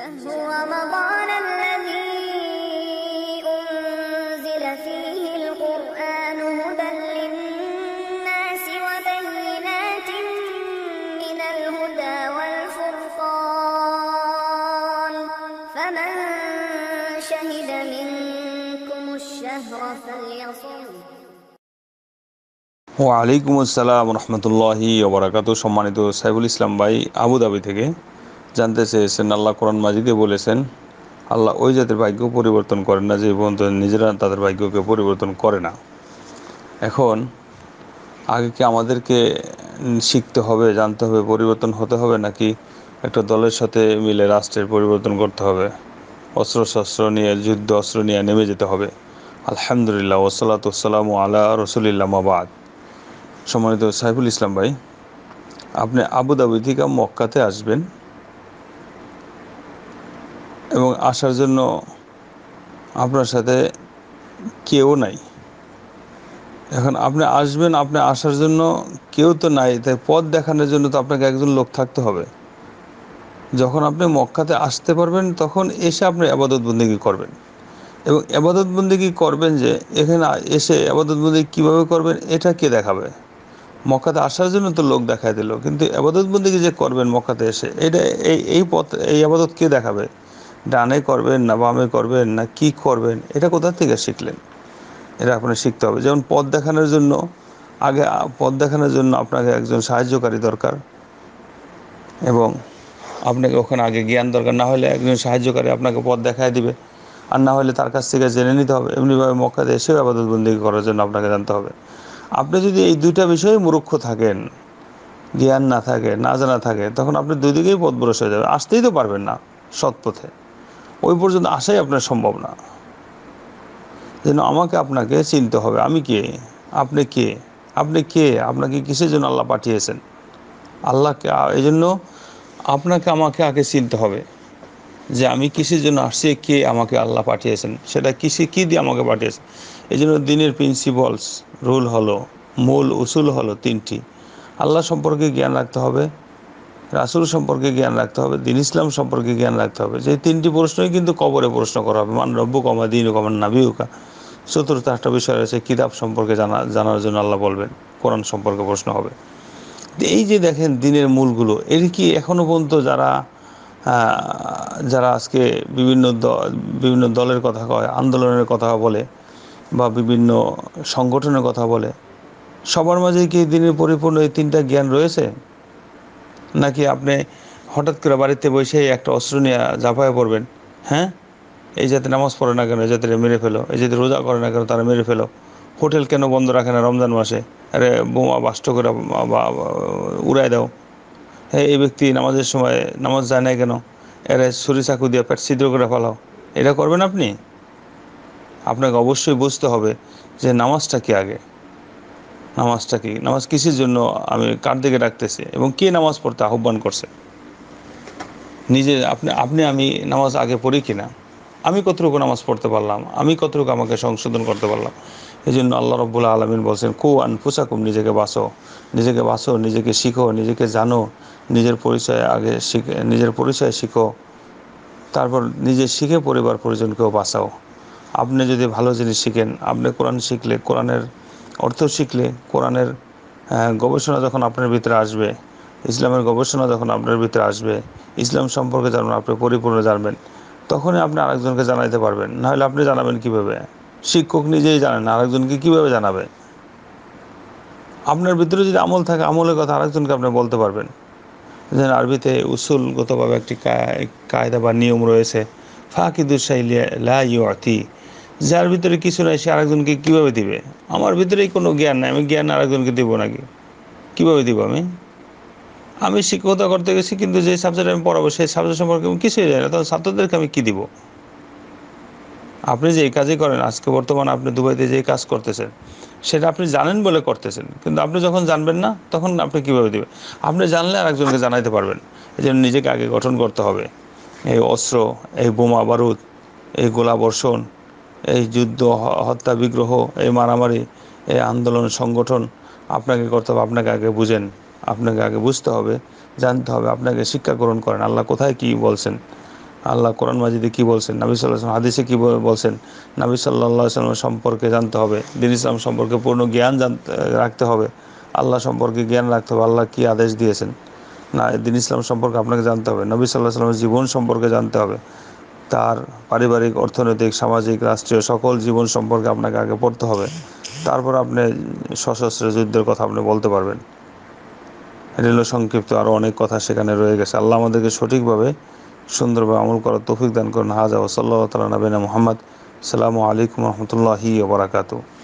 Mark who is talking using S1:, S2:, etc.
S1: ওয়ালাইকুম আলাইকুম আসসালাম রহমতুল্লাহ বরাকাত সম্মানিত সাইবুল ইসলাম ভাই আবুধাবি থেকে জানতে চেয়েছেন আল্লাহ কোরআন মাজিদে বলেছেন আল্লাহ ওই জাতির ভাগ্য পরিবর্তন করেন না যে পর্যন্ত নিজেরা তাদের ভাগ্যকে পরিবর্তন করে না এখন আগে কি আমাদেরকে শিখতে হবে জানতে হবে পরিবর্তন হতে হবে নাকি একটা দলের সাথে মিলে রাষ্ট্রের পরিবর্তন করতে হবে অস্ত্র শস্ত্র নিয়ে যুদ্ধ অস্ত্র নিয়ে নেমে যেতে হবে আলহামদুলিল্লাহ ওসালাত ওসালাম আলা রসুলিল্লাহ মাবাদ সম্মানিত সাইফুল ইসলাম ভাই আপনি আবুধাবি থেকে মক্কাতে আসবেন এবং আসার জন্য আপনার সাথে কেউ নাই এখন আপনি আসবেন আপনি আসার জন্য কেউ তো নাই তাই পথ দেখানোর জন্য তো আপনাকে একজন লোক থাকতে হবে যখন আপনি মক্কাতে আসতে পারবেন তখন এসে আপনি আবাদত বন্দিগি করবেন এবং আবাদত বন্দিগি করবেন যে এখানে এসে আবাদত বন্দি কীভাবে করবেন এটা কে দেখাবে মক্কাতে আসার জন্য তো লোক দেখায় দিল কিন্তু আবাদত বন্দিগি যে করবেন মক্কাতে এসে এটা এই এই পথ এই আবাদত কে দেখাবে ডানে করবেন না বামে করবেন না কি করবেন এটা কোথা থেকে শিখলেন এটা আপনার শিখতে হবে যেমন পদ দেখানোর জন্য আগে পদ দেখানোর জন্য আপনাকে একজন সাহায্যকারী দরকার এবং আপনাকে ওখানে আগে জ্ঞান দরকার না হলে একজন সাহায্যকারী আপনাকে পদ দেখায় দিবে আর না হলে তার কাছ থেকে জেনে নিতে হবে এমনিভাবে দেশে আবাদত বন্দি করার জন্য আপনাকে জানতে হবে আপনি যদি এই দুইটা বিষয়ে মূর্খ থাকেন জ্ঞান না থাকে না জানা থাকে তখন আপনি দুই দিকেই পথ হয়ে যাবে আসতেই তো পারবেন না সৎপথে ওই পর্যন্ত আসাই আপনার সম্ভব না যেন আমাকে আপনাকে চিনতে হবে আমি কে আপনি কে আপনি কে আপনাকে কিসের জন্য আল্লাহ পাঠিয়েছেন আল্লাহকে এই জন্য আপনাকে আমাকে আগে চিনতে হবে যে আমি কিসের জন্য আসছি কে আমাকে আল্লাহ পাঠিয়েছেন সেটা কিসে কী দিয়ে আমাকে পাঠিয়েছেন এই জন্য দিনের প্রিন্সিপালস রুল হলো মূল উসুল হলো তিনটি আল্লাহ সম্পর্কে জ্ঞান রাখতে হবে রাসুল সম্পর্কে জ্ঞান রাখতে হবে দিন ইসলাম সম্পর্কে জ্ঞান রাখতে হবে যে তিনটি প্রশ্নই কিন্তু কবরে প্রশ্ন করা হবে মান রব্য কমা দিন কমান হুকা চতুর্থ একটা বিষয় রয়েছে কিতাব সম্পর্কে জানা জানার জন্য আল্লাহ বলবেন কোরআন সম্পর্কে প্রশ্ন হবে এই যে দেখেন দিনের মূলগুলো এর কি এখনও পর্যন্ত যারা যারা আজকে বিভিন্ন বিভিন্ন দলের কথা কয় আন্দোলনের কথা বলে বা বিভিন্ন সংগঠনের কথা বলে সবার মাঝে কি দিনের পরিপূর্ণ এই তিনটা জ্ঞান রয়েছে নাকি আপনি হঠাৎ করে বাড়িতে বসেই একটা অস্ত্র নিয়ে ঝাঁপায় পড়বেন হ্যাঁ এই যাতে নামাজ পড়ে না কেন এই যাতে মেরে ফেলো এই যাতে রোজা করে না কেন তারা মেরে ফেলো হোটেল কেন বন্ধ রাখে না রমজান মাসে আরে বোমা বাষ্ট করে উড়ায় দাও হ্যাঁ এই ব্যক্তি নামাজের সময় নামাজ যায় না কেন এর ছুরি চাকু দিয়ে পেট ছিদ্র করে ফেলাও এটা করবেন আপনি আপনাকে অবশ্যই বুঝতে হবে যে নামাজটা কি আগে নামাজটা কি নামাজ কিসের জন্য আমি কার দিকে ডাকতেছি এবং কে নামাজ পড়তে আহ্বান করছে নিজে আপনি আপনি আমি নামাজ আগে পড়ি কি না আমি কতটুকু নামাজ পড়তে পারলাম আমি কতটুকু আমাকে সংশোধন করতে পারলাম এই জন্য আল্লাহ রব্বুল্লা আলমিন বলছেন কো কুম নিজেকে বাঁচো নিজেকে বাঁচো নিজেকে শিখো নিজেকে জানো নিজের পরিচয় আগে শিখে নিজের পরিচয় শিখো তারপর নিজে শিখে পরিবার পরিজনকেও বাঁচাও আপনি যদি ভালো জিনিস শিখেন আপনি কোরআন শিখলে কোরআনের অর্থ শিখলে কোরআনের গবেষণা যখন আপনার ভিতরে আসবে ইসলামের গবেষণা যখন আপনার ভিতরে আসবে ইসলাম সম্পর্কে যখন আপনি পরিপূর্ণ জানবেন তখনই আপনি আরেকজনকে জানাইতে পারবেন নাহলে আপনি জানাবেন কিভাবে শিক্ষক নিজেই জানেন আরেকজনকে কিভাবে জানাবে আপনার ভিতরে যদি আমল থাকে আমলের কথা আরেকজনকে আপনি বলতে পারবেন যেন আরবিতে উসুলগতভাবে একটি কায়দা বা নিয়ম রয়েছে ফাঁকি দুঃসাইলিয়া লা ইউ আতি যার ভিতরে কিছু নাই সে আরেকজনকে কীভাবে দিবে আমার ভিতরেই কোনো জ্ঞান নাই আমি জ্ঞান আরেকজনকে দেবো নাকি কীভাবে দিব আমি আমি শিক্ষকতা করতে গেছি কিন্তু যে সাবজেক্ট আমি পড়াবো সেই সাবজেক্ট সম্পর্কে আমি কিছুই জানি না তখন ছাত্রদেরকে আমি কী দিব আপনি যে কাজই করেন আজকে বর্তমানে আপনি দুবাইতে যে কাজ করতেছেন সেটা আপনি জানেন বলে করতেছেন কিন্তু আপনি যখন জানবেন না তখন আপনি কীভাবে দেবেন আপনি জানলে আরেকজনকে জানাইতে পারবেন এই জন্য নিজেকে আগে গঠন করতে হবে এই অস্ত্র এই বোমা বারুদ এই গোলা বর্ষণ এই যুদ্ধ হত্যা বিগ্রহ এই মারামারি এই আন্দোলন সংগঠন আপনাকে করতে হবে আপনাকে আগে বুঝেন আপনাকে আগে বুঝতে হবে জানতে হবে আপনাকে শিক্ষা গ্রহণ করেন আল্লাহ কোথায় কি বলছেন আল্লাহ কোরআন মাজিদে কী বলছেন নাবি সাল্লাহ হাদিসে কী বলছেন নাবি সাল্লাহ সাল্লাম সম্পর্কে জানতে হবে দিন ইসলাম সম্পর্কে পূর্ণ জ্ঞান জানতে রাখতে হবে আল্লাহ সম্পর্কে জ্ঞান রাখতে হবে আল্লাহ কী আদেশ দিয়েছেন না দিন ইসলাম সম্পর্কে আপনাকে জানতে হবে নবী সাল্লাহ সাল্লামের জীবন সম্পর্কে জানতে হবে তার পারিবারিক অর্থনৈতিক সামাজিক রাষ্ট্রীয় সকল জীবন সম্পর্কে আপনাকে আগে পড়তে হবে তারপর আপনি সশস্ত্র যুদ্ধের কথা আপনি বলতে পারবেন এটা হলো সংক্ষিপ্ত আরও অনেক কথা সেখানে রয়ে গেছে আল্লাহ আমাদেরকে সঠিকভাবে সুন্দরভাবে আমল করার তৌফিক দান করুন হাজা ওসল্লা তালা নবীনা মোহাম্মদ সালামু আলাইকুম রহমতুল্লাহি ওবরাকাতু